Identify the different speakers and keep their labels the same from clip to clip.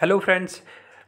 Speaker 1: Hello friends,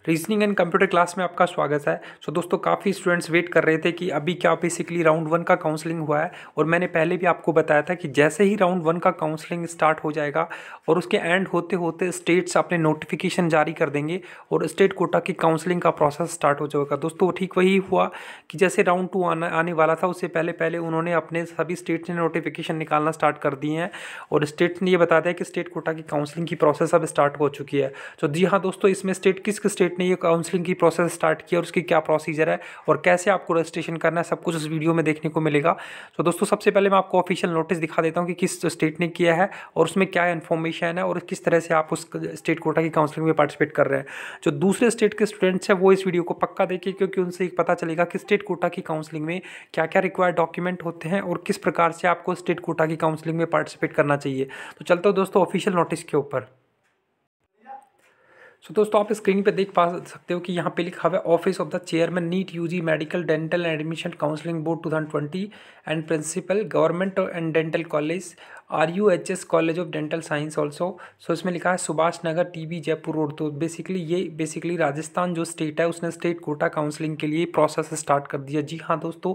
Speaker 1: reasoning and computer class में आपका स्वागत है सो so, दोस्तों काफ़ी स्टूडेंट्स वेट कर रहे थे कि अभी क्या बेसिकली राउंड वन का काउंसलिंग हुआ है और मैंने पहले भी आपको बताया था कि जैसे ही राउंड वन का काउंसलिंग स्टार्ट हो जाएगा और उसके एंड होते होते स्टेट्स अपने नोटिफिकेशन जारी कर देंगे और स्टेट कोटा की काउंसलिंग का प्रोसेस स्टार्ट हो जाएगा दोस्तों ठीक वही हुआ कि जैसे राउंड टू आना आने वाला था उससे पहले पहले उन्होंने अपने सभी स्टेट्स ने नोटिफिकेशन निकालना स्टार्ट कर दिए हैं और स्टेट्स ने ये बता दिया कि स्टेट कोटा की काउंसलिंग की प्रोसेस अब स्टार्ट हो चुकी है तो जी हाँ दोस्तों इसमें स्टेट किस स्टेट एसोसिएट ने ये काउंसलिंग की प्रोसेस स्टार्ट की और उसकी क्या प्रोसीजर है और कैसे आपको रजिस्ट्रेशन करना है सब कुछ उस वीडियो में देखने को मिलेगा तो दोस्तों सबसे पहले मैं आपको ऑफिशियल नोटिस दिखा देता हूँ कि किस स्टेट ने किया है और उसमें क्या इन्फॉर्मेशन है और किस तरह से आप उस स्टेट कोटा की काउंसलिंग में पार्टिसिपेट कर रहे हैं जो दूसरे स्टेट के स्टूडेंट्स हैं वो इस वीडियो को पक्का देखिए क्योंकि उनसे एक पता चलेगा कि स्टेट कोटा की काउंसलिंग में क्या क्या रिक्वायर्ड डॉक्यूमेंट होते हैं और किस प्रकार से आपको स्टेट कोटा की काउंसलिंग में पार्टिसिपेट करना चाहिए तो चलते हो दोस्तों ऑफिशियल नोटिस के ऊपर सो so, दोस्तों आप स्क्रीन पे देख पा सकते हो कि यहाँ पे लिखा हुआ है office of the chairman NEET UG medical dental and admission counselling board 2020 and principal government and dental college R U H S college of dental science also so इसमें लिखा है Subhash Nagar T B Jaipur road तो basically ये basically Rajasthan जो state है उसने state quota counselling के लिए प्रोसेस स्टार्ट कर दिया जी हाँ दोस्तों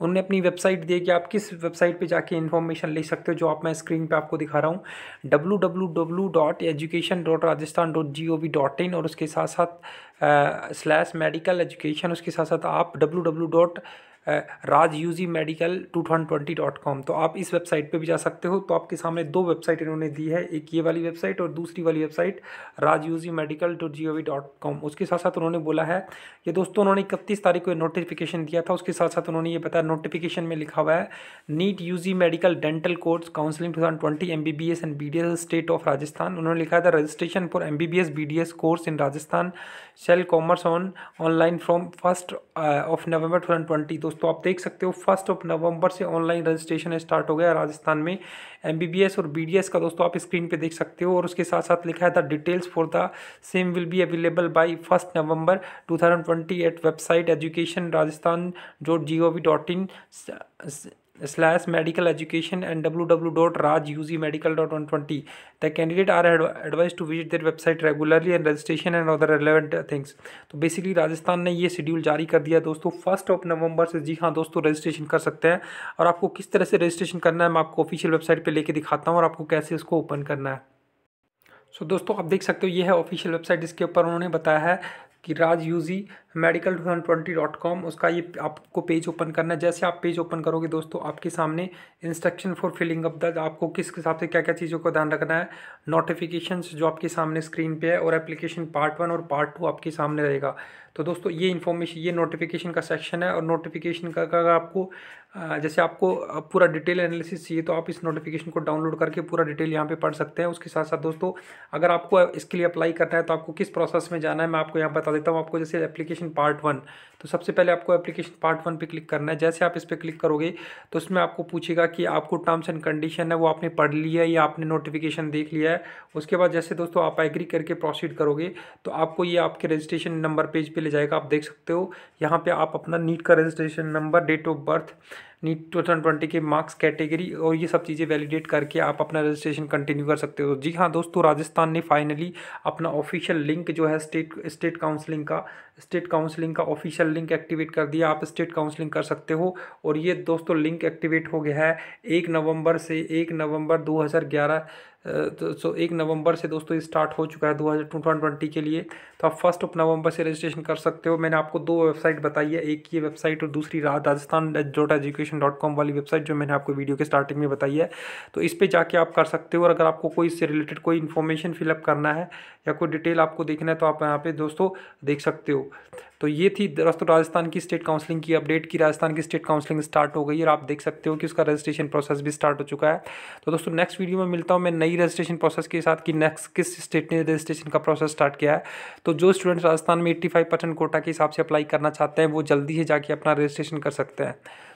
Speaker 1: उन्होंने अपनी वेबसाइट दी है कि आप किस वेबसाइट पे जाके इन्फॉर्मेशन ले सकते हो जो आप मैं स्क्रीन पे आपको दिखा रहा हूँ W W W dot education dot Rajasthan dot G O V dot in और उसके साथ साथ स्लैश मेडिकल एजुकेशन उसके साथ साथ आप W W dot Raj UG medical two thousand twenty dot com तो आप इस वेबसाइट पे भी जा सकते हो तो आपके सामने दो वेबसाइट इन्होंने दी है एक ये वाली वेबसाइट और दूसरी वाली website Raj UG medical dot G O V dot com उसके साथ साथ उन्होंने बोला है ये दोस्तों उन्होंने इकतीस तारीख को नोटिफिकेशन दिया था उसके साथ साथ उन्होंने ये बताया नोटिफिकेशन में लिखा हुआ है NEET U G medical dental course counselling two thousand twenty M B B S and B D S state of Rajasthan उन्होंने लिखा था registration for M B B S B D S course in Rajasthan cell commerce on online from first of November two thousand twenty तो दोस्तों आप देख सकते हो first of नवंबर से ऑनलाइन रजिस्ट्रेशन स्टार्ट हो गया राजस्थान में एमबीबीएस और बीडीएस का दोस्तों आप स्क्रीन पे देख सकते हो और उसके साथ साथ लिखा है the details for the same will be available by first November two thousand twenty at website education Rajasthan dot G O V dot in slash medical education and W dot U G medical dot one twenty the candidate are advise to visit their website regularly and registration and other relevant things तो basically Rajasthan ने ये schedule जारी कर दिया दोस्तों first of नवंबर से जी हाँ दोस्तों रजिस्ट्रेशन कर सकते हैं और आपको किस तरह से रजिस्ट्रेशन करना है मैं आपको ऑफिशियल वेबसाइट पर लेके दिखाता हूँ और आपको कैसे इसको ओपन करना है सो so, दोस्तों आप देख सकते हो ये है ऑफिशियल वेबसाइट जिसके ऊपर उन्होंने बताया है कि Raj UG medical two twenty dot com उसका ये आपको पेज ओपन करना है जैसे आप पेज ओपन करोगे दोस्तों आपके सामने instruction for filling up the आपको किस हिसाब से क्या क्या चीज़ों का ध्यान रखना है नोटिफिकेशन जो आपके सामने स्क्रीन पे है और एप्लीकेशन पार्ट वन और पार्ट टू आपके सामने रहेगा तो दोस्तों ये इन्फॉर्मेशन ये नोटिफिकेशन का सेक्शन है और नोटिफिकेशन का, का, का आपको जैसे आपको पूरा डिटेल एनालिसिस चाहिए तो आप इस नोटिफिकेशन को डाउनलोड करके पूरा डिटेल यहाँ पे पढ़ सकते हैं उसके साथ साथ दोस्तों अगर आपको इसके लिए अप्लाई करना है तो आपको किस प्रोसेस में जाना है मैं आपको यहाँ बता देता हूँ आपको जैसे एप्लीकेशन एप्लीकेशन पार्ट वन तो सबसे पहले आपको एप्लीकेशन पार्ट वन पे क्लिक करना है जैसे आप इस पर क्लिक करोगे तो उसमें आपको पूछेगा कि आपको टर्म्स एंड कंडीशन है वो आपने पढ़ लिया है या आपने नोटिफिकेशन देख लिया है उसके बाद जैसे दोस्तों आप एग्री करके प्रोसीड करोगे तो आपको ये आपके रजिस्ट्रेशन नंबर पेज पर पे ले जाएगा आप देख सकते हो यहाँ पर आप अपना नीट का registration number date of birth NEET two thousand twenty के मार्क्स कैटेगरी और ये सब चीज़ें वैलिडेट करके आप अपना रजिस्ट्रेशन कंटिन्यू कर सकते हो जी हाँ दोस्तों राजस्थान ने फाइनली अपना ऑफिशियल लिंक जो है स्टेट स्टेट काउंसलिंग का स्टेट काउंसलिंग का ऑफिशियल लिंक एक्टिवेट कर दिया आप स्टेट काउंसलिंग कर सकते हो और ये दोस्तों लिंक एक्टिवेट हो गया है एक नवंबर से एक नवंबर दो तो सो एक नवंबर से दोस्तों स्टार्ट हो चुका है दो हज़ार के लिए तो आप फर्स्ट ऑफ नवंबर से रजिस्ट्रेशन कर सकते हो मैंने आपको दो वेबसाइट बताई है एक ये वेबसाइट और दूसरी Rajasthan dot education dot com वाली वेबसाइट जो मैंने आपको वीडियो के स्टार्टिंग में बताई है तो इस पर जाके आप कर सकते हो और अगर आपको कोई इससे रिलेटेड कोई इन्फॉर्मेशन फिलअप करना है या कोई डिटेल आपको देखना है तो आप यहाँ पे दोस्तों देख सकते हो तो ये थी दोस्तों राजस्थान की स्टेट काउंसलिंग की अपडेट की राजस्थान की स्टेट काउंसलिंग स्टार्ट हो गई और आप देख सकते हो कि उसका रजिस्ट्रेशन प्रोसेस भी स्टार्ट हो चुका है तो दोस्तों नेक्स्ट वीडियो में मिलता हूँ मैं नई नई रजिस्ट्रेशन प्रोसेस के साथ कि नेक्स्ट किस स्टेट ने रजिस्ट्रेशन का प्रोसेस स्टार्ट किया है तो जो स्टूडेंट्स राजस्थान में एट्टी फाइव परसेंट कोटा के हिसाब से अप्लाई करना चाहते हैं वो जल्दी ही जाके अपना रजिस्ट्रेशन कर सकते हैं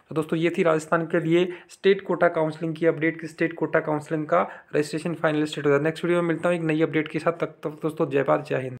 Speaker 1: तो दोस्तों ये थी राजस्थान के लिए स्टेट कोटा काउंसलिंग की अपडेट की स्टेट कोटा काउंसलिंग का रजिस्ट्रेशन फाइनल स्टेट होता है नेक्स्ट वीडियो में मिलता हूँ एक नई अपडेट के साथ तक तो दोस्तों जय भारत जय हिंद